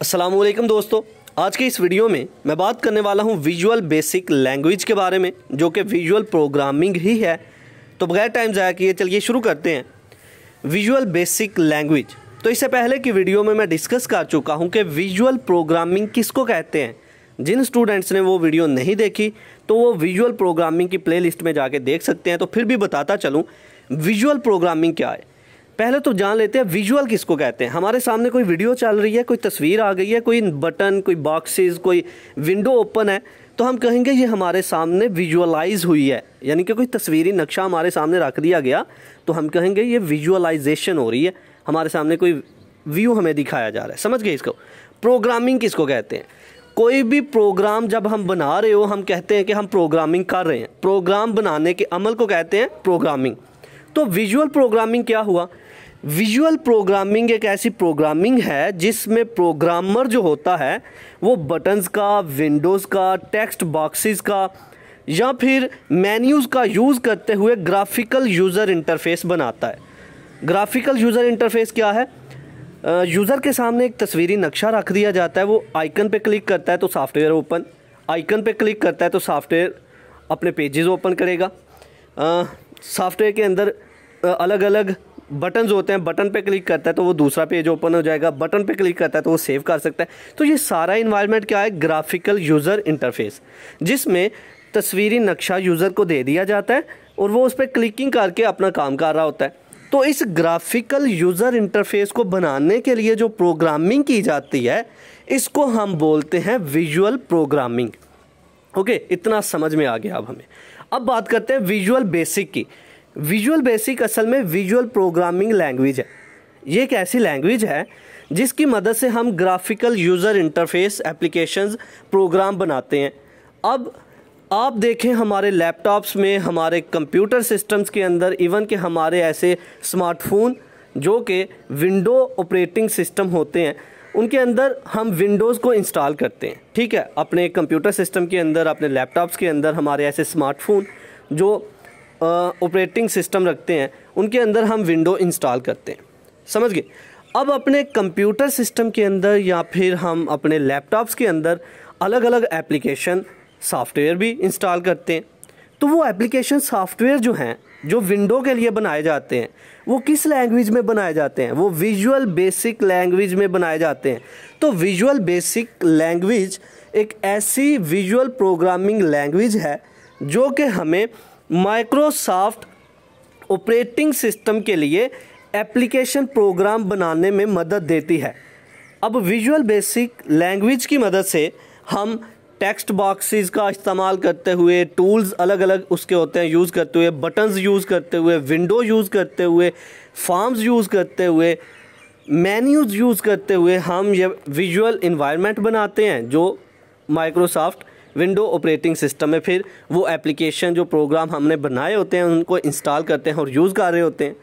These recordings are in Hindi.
असलम दोस्तों आज के इस वीडियो में मैं बात करने वाला हूँ विजुअल बेसिक लैंग्वेज के बारे में जो कि विजुअल प्रोग्रामिंग ही है तो बगैर टाइम ज़ाया किए चलिए शुरू करते हैं विजुअल बेसिक लैंग्वेज तो इससे पहले की वीडियो में मैं डिस्कस कर चुका हूँ कि विजुअल प्रोग्रामिंग किसको कहते हैं जिन स्टूडेंट्स ने वो वीडियो नहीं देखी तो वो विजुअल प्रोग्रामिंग की प्ले में जाके देख सकते हैं तो फिर भी बताता चलूँ विजुअल प्रोग्रामिंग क्या है पहले तो जान लेते हैं विजुअल किसको कहते हैं हमारे सामने कोई वीडियो चल रही है कोई तस्वीर आ गई है कोई बटन कोई बॉक्सेस कोई विंडो ओपन है तो हम कहेंगे ये हमारे सामने विजुअलाइज हुई है यानी कि कोई तस्वीरी नक्शा हमारे सामने रख दिया गया तो हम कहेंगे ये विजुअलाइजेशन हो रही है हमारे सामने कोई व्यू हमें दिखाया जा रहा है समझ गए इसको प्रोग्रामिंग किसको कहते हैं कोई भी प्रोग्राम जब हम बना रहे हो हम कहते हैं कि हम प्रोग्रामिंग कर रहे हैं प्रोग्राम बनाने के अमल को कहते हैं प्रोग्रामिंग तो विजुअल प्रोग्रामिंग क्या हुआ विजुअल प्रोग्रामिंग एक ऐसी प्रोग्रामिंग है जिसमें प्रोग्रामर जो होता है वो बटन्स का विंडोज़ का टेक्स्ट बॉक्सेस का या फिर मेन्यूज़ का यूज़ करते हुए ग्राफिकल यूज़र इंटरफेस बनाता है ग्राफिकल यूज़र इंटरफेस क्या है यूज़र के सामने एक तस्वीरी नक्शा रख दिया जाता है वो आइकन पे क्लिक करता है तो सॉफ्टवेयर ओपन आइकन पे क्लिक करता है तो सॉफ्टवेयर अपने पेजेस ओपन करेगा सॉफ्टवेयर के अंदर अलग अलग बटन होते हैं बटन पे क्लिक करता है तो वो दूसरा पेज ओपन हो जाएगा बटन पे क्लिक करता है तो वो सेव कर सकता है तो ये सारा इन्वायरमेंट क्या है ग्राफिकल यूज़र इंटरफेस जिसमें तस्वीरी नक्शा यूज़र को दे दिया जाता है और वो उस पर क्लिकिंग करके अपना काम कर रहा होता है तो इस ग्राफिकल यूज़र इंटरफेस को बनाने के लिए जो प्रोग्रामिंग की जाती है इसको हम बोलते हैं विजुअल प्रोग्रामिंग ओके इतना समझ में आ गया अब हमें अब बात करते हैं विजुअल बेसिक की विजुअल बेसिक असल में विजुअल प्रोग्रामिंग लैंग्वेज है ये एक ऐसी लैंग्वेज है जिसकी मदद से हम graphical user interface applications program बनाते हैं अब आप देखें हमारे लैपटॉप्स में हमारे कंप्यूटर सिस्टम्स के अंदर इवन के हमारे ऐसे स्मार्टफोन जो कि विंडो ऑपरेटिंग सिस्टम होते हैं उनके अंदर हम विंडोज़ को इंस्टॉल करते हैं ठीक है अपने कंप्यूटर सिस्टम के अंदर अपने लैपटॉप्स के अंदर हमारे ऐसे स्मार्टफोन जो ऑपरेटिंग सिस्टम रखते हैं उनके अंदर हम विंडो इंस्टॉल करते हैं समझ गए अब अपने कंप्यूटर सिस्टम के अंदर या फिर हम अपने लैपटॉप्स के अंदर अलग अलग एप्लीकेशन सॉफ्टवेयर भी इंस्टॉल करते हैं तो वो एप्लीकेशन सॉफ्टवेयर जो हैं जो विंडो के लिए बनाए जाते हैं वो किस लैंग्वेज में बनाए जाते हैं वो विजुअल बेसिक लैंग्वेज में बनाए जाते हैं तो विजुअल बेसिक लैंग्वेज एक ऐसी विजुअल प्रोग्रामिंग लैंग्वेज है जो कि हमें माइक्रोसॉफ्ट ऑपरेटिंग सिस्टम के लिए एप्लीकेशन प्रोग्राम बनाने में मदद देती है अब विजुअल बेसिक लैंग्वेज की मदद से हम टेक्स्ट बॉक्सेस का इस्तेमाल करते हुए टूल्स अलग अलग उसके होते हैं यूज़ करते हुए बटन्स यूज़ करते हुए विंडो यूज़ करते हुए फॉर्म्स यूज़ करते हुए मेन्यूज़ यूज़ करते हुए हम ये विजुअल इन्वायरमेंट बनाते हैं जो माइक्रोसॉफ्ट विंडो ऑपरेटिंग सिस्टम में फिर वो एप्लीकेशन जो प्रोग्राम हमने बनाए होते हैं उनको इंस्टॉल करते हैं और यूज़ कर रहे होते हैं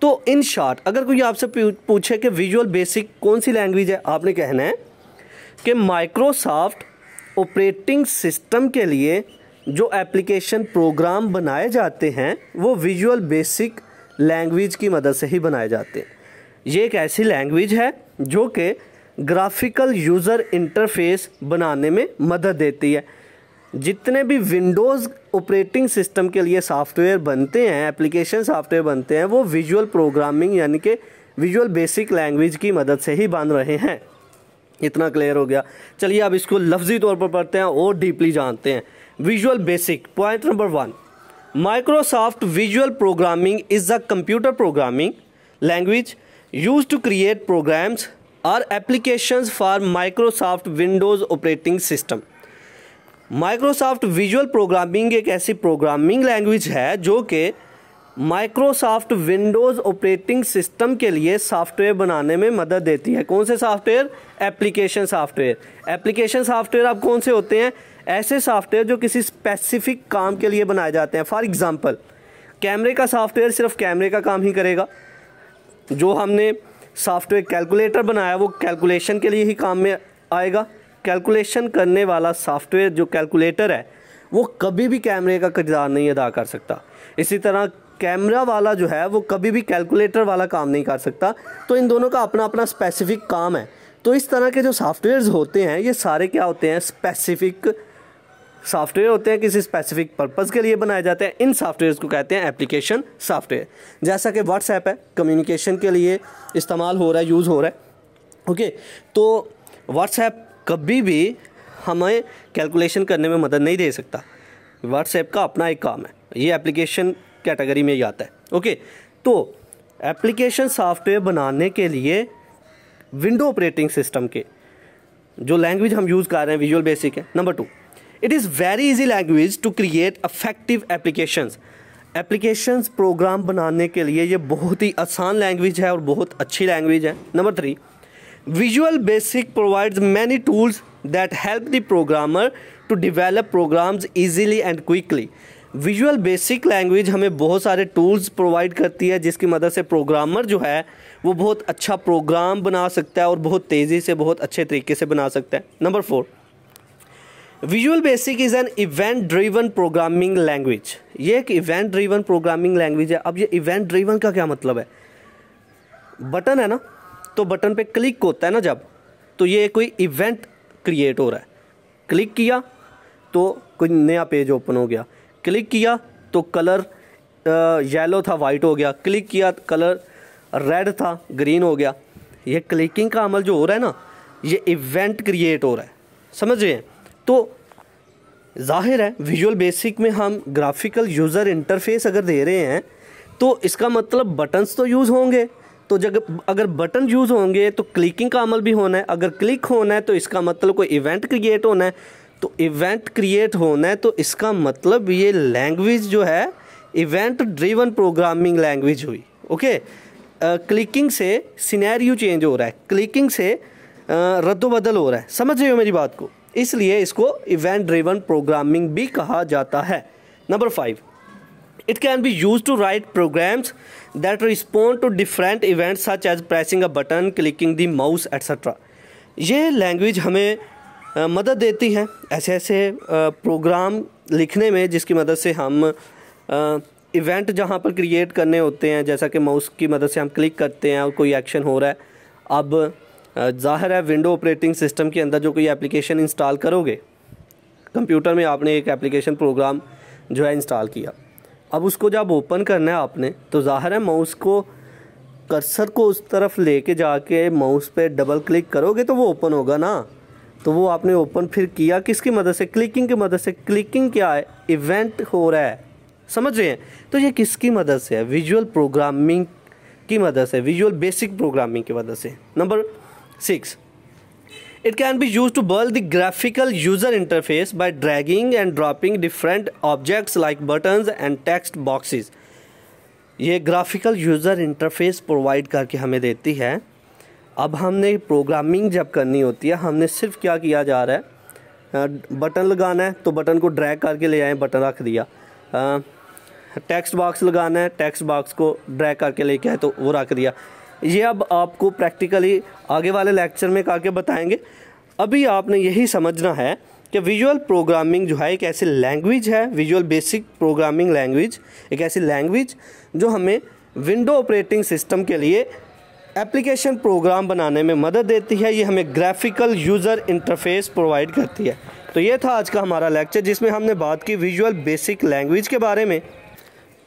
तो इन शॉर्ट अगर कोई आपसे पूछे कि विजुअल बेसिक कौन सी लैंग्वेज है आपने कहना है कि माइक्रोसॉफ्ट ऑपरेटिंग सिस्टम के लिए जो एप्लीकेशन प्रोग्राम बनाए जाते हैं वो विजुअल बेसिक लैंग्वेज की मदद से ही बनाए जाते हैं ये एक ऐसी लैंग्वेज है जो कि ग्राफिकल यूज़र इंटरफेस बनाने में मदद देती है जितने भी विंडोज़ ऑपरेटिंग सिस्टम के लिए सॉफ्टवेयर बनते हैं एप्लीकेशन सॉफ्टवेयर बनते हैं वो विजुअल प्रोग्रामिंग यानी कि विजुअल बेसिक लैंग्वेज की मदद से ही बन रहे हैं इतना क्लियर हो गया चलिए अब इसको लफ्जी तौर पर पढ़ते हैं और डीपली जानते हैं visual basic point number one Microsoft visual programming is a computer programming language use to create programs or application for Microsoft Windows operating system Microsoft visual programming एक ऐसी प्रोग्रामिंग लैंग्वेज है जो कि माइक्रोसॉफ्ट विंडोज़ ऑपरेटिंग सिस्टम के लिए सॉफ्टवेयर बनाने में मदद देती है कौन से software application software application software आप कौन से होते हैं ऐसे सॉफ्टवेयर जो किसी स्पेसिफिक काम के लिए बनाए जाते हैं फॉर एग्ज़ाम्पल कैमरे का सॉफ्टवेयर सिर्फ कैमरे का काम ही करेगा जो हमने सॉफ्टवेयर कैलकुलेटर बनाया वो कैलकुलेशन के लिए ही काम में आएगा कैलकुलेशन करने वाला सॉफ्टवेयर जो कैलकुलेटर है वो कभी भी कैमरे का किरदार नहीं अदा कर सकता इसी तरह कैमरा वाला जो है वो कभी भी कैलकुलेटर वाला काम नहीं कर सकता तो इन दोनों का अपना अपना स्पेसिफिक काम है तो इस तरह के जो सॉफ्टवेयर्स होते हैं ये सारे क्या होते हैं स्पेसिफिक सॉफ्टवेयर होते हैं किसी स्पेसिफिक पर्पज़ के लिए बनाए जाते हैं इन सॉफ्टवेयर को कहते हैं एप्लीकेशन सॉफ्टवेयर जैसा कि व्हाट्सएप है कम्युनिकेशन के लिए इस्तेमाल हो रहा है यूज़ हो रहा है ओके तो व्हाट्सएप कभी भी हमें कैलकुलेशन करने में मदद नहीं दे सकता व्हाट्सएप का अपना एक काम है ये एप्लीकेशन कैटेगरी में ही आता है ओके तो एप्लीकेशन सॉफ्टवेयर बनाने के लिए विंडो ऑपरेटिंग सिस्टम के जो लैंग्वेज हम यूज़ कर रहे हैं विजुअल बेसिक है number two it is very easy language to create effective application applications program बनाने के लिए ये बहुत ही आसान लैंग्वेज है और बहुत अच्छी लैंग्वेज है number three visual basic provides many tools that help the programmer to develop programs easily and quickly visual basic language हमें बहुत सारे टूल्स प्रोवाइड करती है जिसकी मदद से प्रोग्रामर जो है वो बहुत अच्छा प्रोग्राम बना सकता है और बहुत तेज़ी से बहुत अच्छे तरीके से बना सकता है number four visual basic is an event driven programming language ये एक इवेंट ड्रीवन प्रोग्रामिंग लैंग्वेज है अब ये इवेंट ड्रीवन का क्या मतलब है बटन है ना तो बटन पे क्लिक होता है ना जब तो ये कोई इवेंट क्रिएट हो रहा है क्लिक किया तो कोई नया पेज ओपन हो गया क्लिक किया तो कलर येलो था वाइट हो गया क्लिक किया कलर रेड था ग्रीन हो गया ये क्लिकिंग का अमल जो हो रहा है ना ये इवेंट क्रिएट हो रहा है समझ रहे हैं तो जाहिर है विजुअल बेसिक में हम ग्राफिकल यूज़र इंटरफेस अगर दे रहे हैं तो इसका मतलब बटन्स तो यूज़ होंगे तो जब अगर बटन यूज़ होंगे तो क्लिकिंग का अमल भी होना है अगर क्लिक होना है तो इसका मतलब कोई इवेंट क्रिएट होना है तो इवेंट क्रिएट होना है तो इसका मतलब ये लैंग्वेज जो है इवेंट ड्रिवन प्रोग्रामिंग लैंग्वेज हुई ओके क्लिकिंग से सिनेरियो चेंज हो रहा है क्लिकिंग से रद्दो बदल हो रहा है समझ रहे हो मेरी बात को इसलिए इसको इवेंट ड्रिवन प्रोग्रामिंग भी कहा जाता है number five it can be use to write programs that respond to different event such as pressing a button clicking the mouse etcetera ये लैंग्वेज हमें आ, मदद देती है ऐसे ऐसे प्रोग्राम लिखने में जिसकी मदद से हम आ, इवेंट जहाँ पर क्रिएट करने होते हैं जैसा कि माउस की मदद से हम क्लिक करते हैं और कोई एक्शन हो रहा है अब ज़ाहिर है विंडो ऑपरेटिंग सिस्टम के अंदर जो कोई एप्लीकेशन इंस्टॉल करोगे कंप्यूटर में आपने एक एप्लीकेशन प्रोग्राम जो है इंस्टॉल किया अब उसको जब ओपन करना है आपने तो ज़ाहिर है माउस को कर्सर को उस तरफ लेके जाके माउस पे डबल क्लिक करोगे तो वो ओपन होगा ना तो वो आपने ओपन फिर किया किसकी मदद से क्लिकिंग की मदद से क्लिकिंग क्या है इवेंट हो रहा है समझ रहे हैं तो ये किसकी मदद से है विजुअल प्रोग्रामिंग की मदद से विजुअल बेसिक प्रोग्रामिंग की मदद से number six It can be used to build the graphical user interface by dragging and dropping different objects like buttons and text boxes. ये ग्राफिकल यूज़र इंटरफेस प्रोवाइड करके हमें देती है अब हमने प्रोग्रामिंग जब करनी होती है हमने सिर्फ क्या किया जा रहा है बटन लगाना है तो बटन को ड्रैग करके ले आए बटन रख दिया टेक्स्ट बॉक्स लगाना है टेक्स्ट बॉक्स को ड्रैग करके लेके आए तो वो रख दिया ये अब आपको प्रैक्टिकली आगे वाले लेक्चर में करके बताएंगे अभी आपने यही समझना है कि विजुअल प्रोग्रामिंग जो है एक ऐसी लैंग्वेज है विजुअल बेसिक प्रोग्रामिंग लैंग्वेज एक ऐसी लैंग्वेज जो हमें विंडो ऑपरेटिंग सिस्टम के लिए एप्लीकेशन प्रोग्राम बनाने में मदद देती है ये हमें ग्राफिकल यूज़र इंटरफेस प्रोवाइड करती है तो ये था आज का हमारा लेक्चर जिसमें हमने बात की विजुअल बेसिक लैंग्वेज के बारे में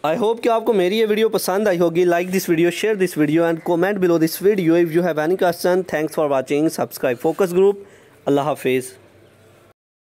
आई होप कि आपको मेरी ये वीडियो पसंद आई होगी like this video share this video and comment below this video if you have any question thanks for watching subscribe focus group अल्लाह हाफिज़